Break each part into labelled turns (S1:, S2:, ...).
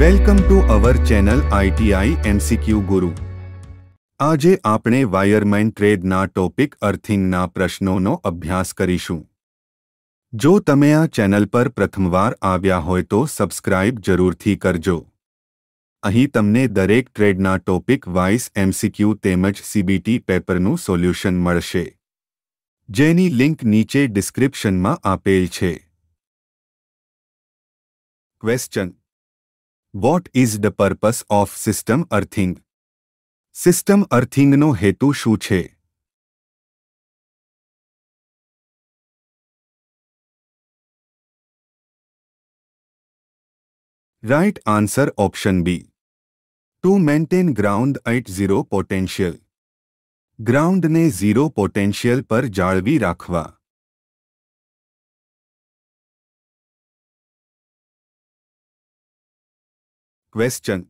S1: Welcome to our channel ITI MCQ Guru આજે આપણે wireman ટ્રેડના topic અર્થિંગના પ્રશ્નોનો અભ્યાસ કરીશું જો તમે આ ચેનલ પર પ્રથમવાર આવ્યા હોય તો સબસ્ક્રાઇબ જરૂરથી કરજો અહીં તમને દરેક ટ્રેડના ટોપિક વાઇસ એમસીક્યુ તેમજ સીબીટી પેપરનું સોલ્યુશન મળશે જેની લિંક નીચે ડિસ્ક્રિપ્શનમાં આપેલ છે question
S2: what is the purpose of system earthing system અર્થિંગનો હેતુ શું છે Right answer option B. To maintain ground at zero potential. ગ્રાઉન્ડને ઝીરો પોટેન્શિયલ પર જાળવી રાખવા Question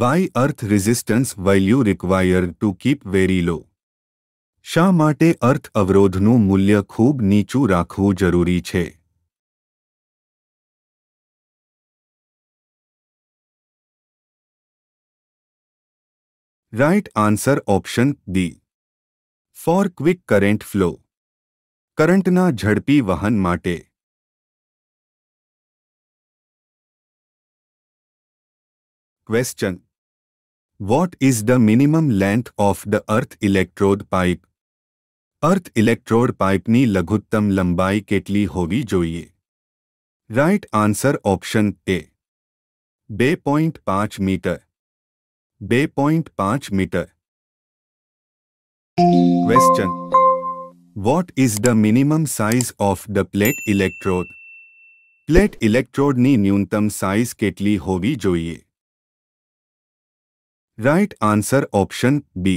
S2: Why earth resistance value required
S1: to keep very low? શા માટે અર્થ અવરોધનું મૂલ્ય ખૂબ નીચું
S2: રાખવું જરૂરી છે right answer option D four quick current flow કરંટના ઝડપી વહન માટે Question What is the minimum length
S1: of the earth electrode pipe? Earth electrode પાઇપની લઘુત્તમ લંબાઈ કેટલી હોવી જોઈએ રાઇટ આન્સર ઓપ્શન એ બે પોઈન્ટ પાંચ મીટર બે પોઈન્ટ પાંચ metre question what is the minimum size of the plate electrode plate ઇલેક્ટ્રોડની ન્યૂનતમ સાઇઝ
S2: કેટલી હોવી જોઈએ राइट आंसर ऑप्शन बी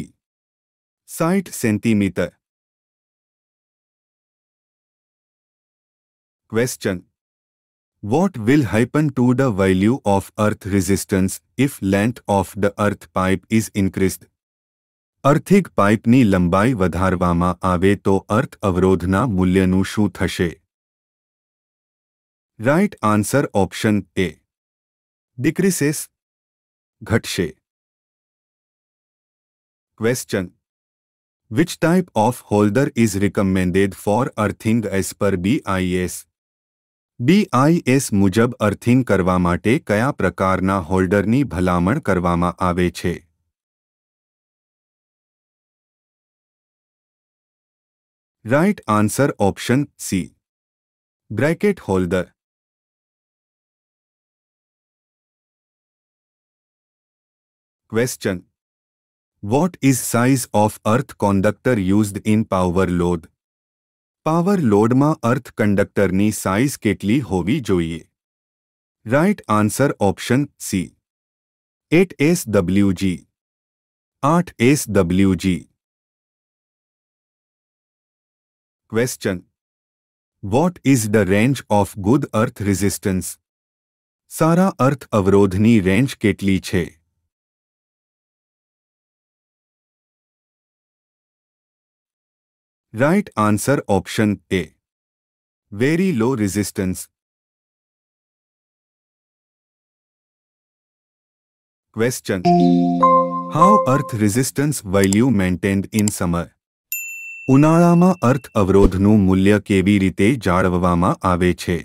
S2: साठ centimetre question What will happen to the value
S1: of earth resistance if length of the earth pipe is increased? Pipe પાઇપની लंबाई વધારવામાં આવે તો અર્થ અવરોધના મૂલ્યનું शू
S2: થશે right answer option A decreases घटशे
S1: Question. Which type of holder is recommended for earthing as per BIS? BIS મુજબ અર્થિંગ કરવા માટે કયા
S2: પ્રકારના હોલ્ડરની ભલામણ કરવામાં આવે છે right answer option C bracket holder question What is
S1: size of earth conductor used in power load? Power લોડમાં અર્થ કંડક્ટરની સાઇઝ કેટલી હોવી જોઈએ right answer
S2: option C eight S WG આઠ S WG question what is the range of good earth resistance સારા earth અવરોધની range કેટલી છે Right answer option A. Very low resistance. Question. How earth resistance
S1: value maintained in summer? ઉનાળામાં અર્થ અવરોધનું મૂલ્ય કેવી
S2: રીતે જાળવવામાં આવે છે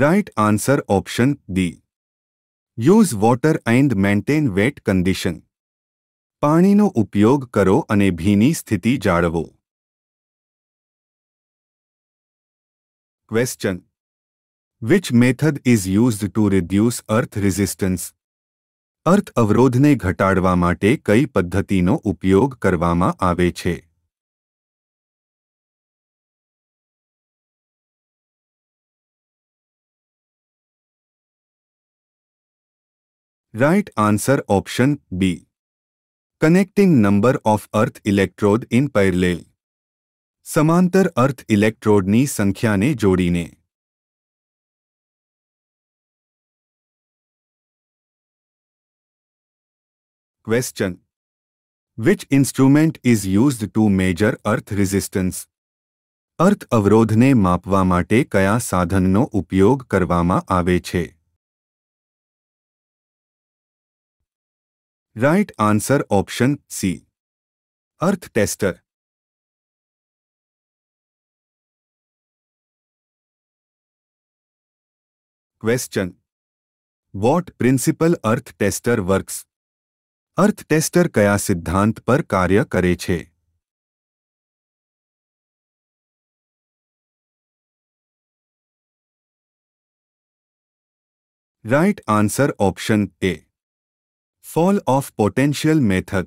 S2: right answer option D use water and
S1: maintain wet condition पानीનો ઉપયોગ કરો અને ભીની સ્થિતિ
S2: જાળવો question which method is used to reduce earth resistance અર્થ અવરોધને ઘટાડવા માટે કઈ પદ્ધતિનો ઉપયોગ કરવામાં આવે છે Right answer option B. Connecting number of earth electrode in parallel. સમાંતર અર્થ ઇલેક્ટ્રોડની સંખ્યાને જોડીને Question Which instrument is used to measure
S1: earth resistance? અર્થ અવરોધને માપવા માટે કયા સાધનનો
S2: ઉપયોગ કરવામાં આવે છે right answer option C earth tester question what principle earth tester works earth tester कया सिद्धांत पर कार्य करे छे? Right answer option A fall of potential method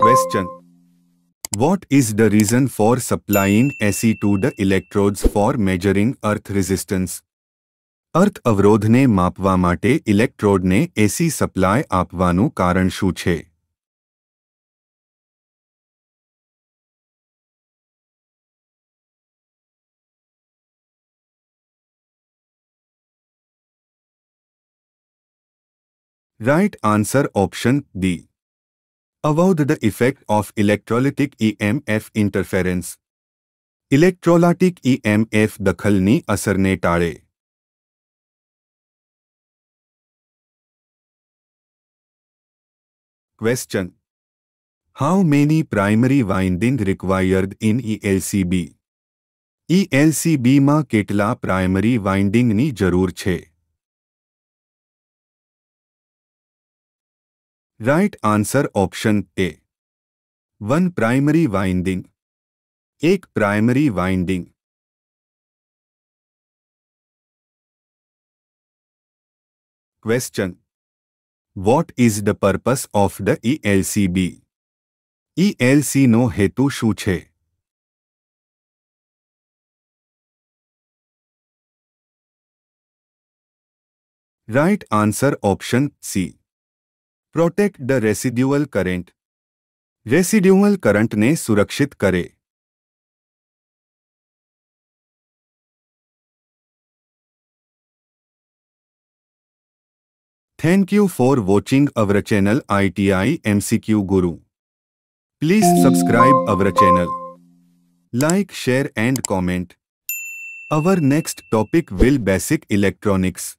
S2: question
S1: what is the reason for supplying AC to the electrodes for measuring earth resistance earth अवरोध ने मापवा electrode ने
S2: एसी सप्लाय आप कारण शू है Right answer option D. About the effect of electrolytic EMF interference. ઇલેક્ટ્રોલાટિક EMF દખલની અસરને ટાળે Question How many primary
S1: winding required in ELCB? ELCB માં
S2: કેટલા પ્રાઇમરી વાઇન્ડિંગની જરૂર છે right answer option A one primary winding एक primary winding question what is the purpose of the E E L C B L C B हेतु शू right answer option C protect the residual current residual current ने सुरक्षित करे thank you for watching our channel ITI MCQ Guru please subscribe
S1: our channel like share and comment our next topic will basic electronics